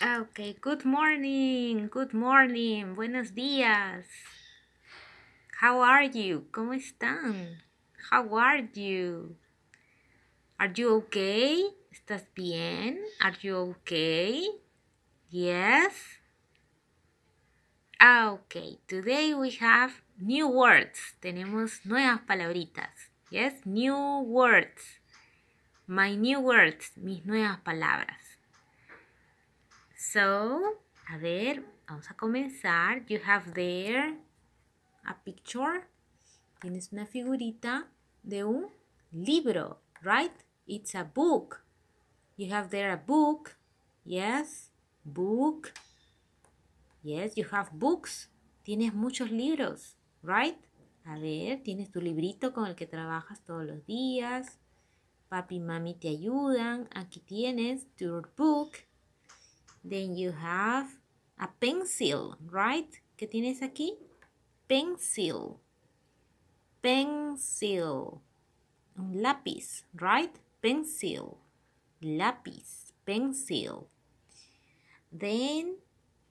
Ah, okay, Good morning. Good morning. Buenos días. How are you? ¿Cómo están? How are you? Are you okay? ¿Estás bien? Are you okay? Yes. Ah, okay. Today we have new words. Tenemos nuevas palabritas. Yes, new words. My new words. Mis nuevas palabras. So, a ver, vamos a comenzar. You have there a picture. Tienes una figurita de un libro, right? It's a book. You have there a book. Yes, book. Yes, you have books. Tienes muchos libros, right? A ver, tienes tu librito con el que trabajas todos los días. Papi y mami te ayudan. Aquí tienes your book. Then you have a pencil, right? ¿Qué tienes aquí? Pencil. Pencil. Un lápiz, right? Pencil. Lápiz. Pencil. Then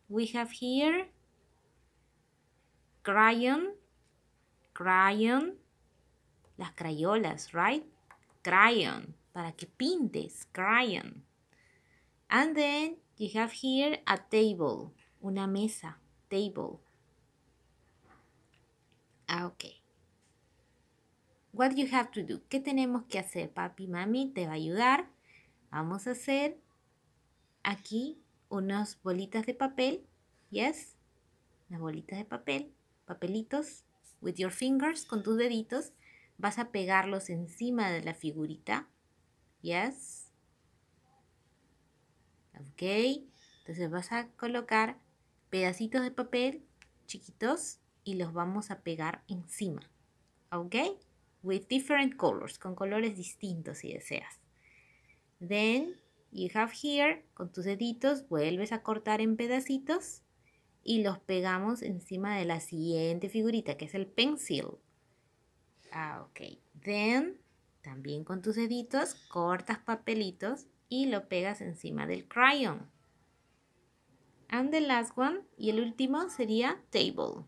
we have here crayon, crayon, las crayolas, right? Crayon, para que pintes, crayon. And then You have here a table, una mesa, table. Ah, ok. What you have to do? ¿Qué tenemos que hacer? Papi, mami, te va a ayudar. Vamos a hacer aquí unas bolitas de papel. Yes. Unas bolitas de papel. Papelitos. With your fingers, con tus deditos. Vas a pegarlos encima de la figurita. Yes. ¿ok? Entonces vas a colocar pedacitos de papel chiquitos y los vamos a pegar encima, ¿ok? With different colors, con colores distintos si deseas. Then you have here, con tus deditos, vuelves a cortar en pedacitos y los pegamos encima de la siguiente figurita, que es el pencil. Ah, ok. Then, también con tus deditos, cortas papelitos y lo pegas encima del crayon. And the last one, y el último sería table.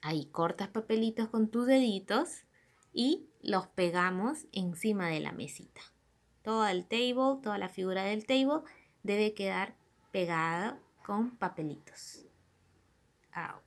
Ahí cortas papelitos con tus deditos y los pegamos encima de la mesita. Todo el table, toda la figura del table debe quedar pegada con papelitos. Ah,